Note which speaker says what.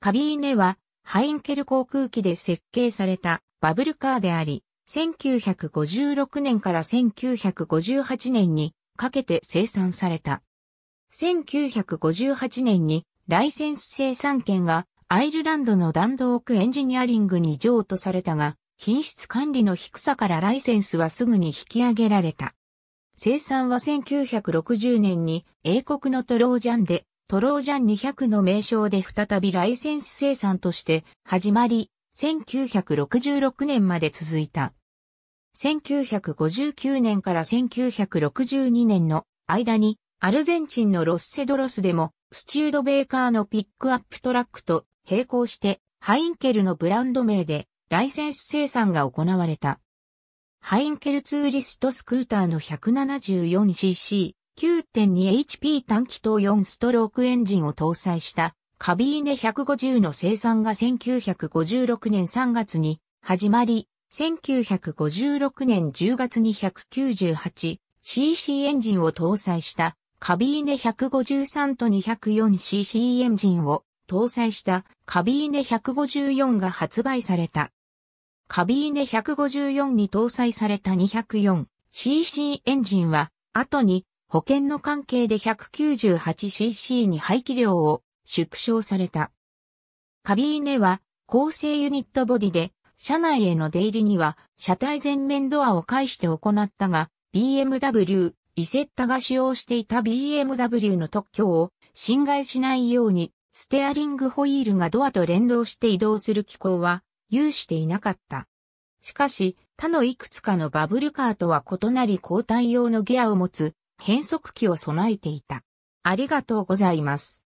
Speaker 1: カビーネはハインケル航空機で設計されたバブルカーであり、1956年から1958年にかけて生産された。1958年にライセンス生産権がアイルランドの弾道奥エンジニアリングに譲渡されたが、品質管理の低さからライセンスはすぐに引き上げられた。生産は1960年に英国のトロージャンでトロージャン200の名称で再びライセンス生産として始まり、1966年まで続いた。1959年から1962年の間に、アルゼンチンのロスセドロスでも、スチュードベーカーのピックアップトラックと並行して、ハインケルのブランド名でライセンス生産が行われた。ハインケルツーリストスクーターの 174cc、9.2HP 短気筒4ストロークエンジンを搭載したカビーネ150の生産が1956年3月に始まり、1956年10月に 198cc エンジンを搭載したカビーネ153と 204cc エンジンを搭載したカビーネ154が発売された。カビーネ154に搭載された 204cc エンジンは後に保険の関係で 198cc に排気量を縮小された。カビーネは構成ユニットボディで、車内への出入りには車体前面ドアを介して行ったが、BMW、イセッタが使用していた BMW の特許を侵害しないように、ステアリングホイールがドアと連動して移動する機構は有していなかった。しかし、他のいくつかのバブルカーとは異なり交代用のギアを持つ変速機を備えていた。ありがとうございます。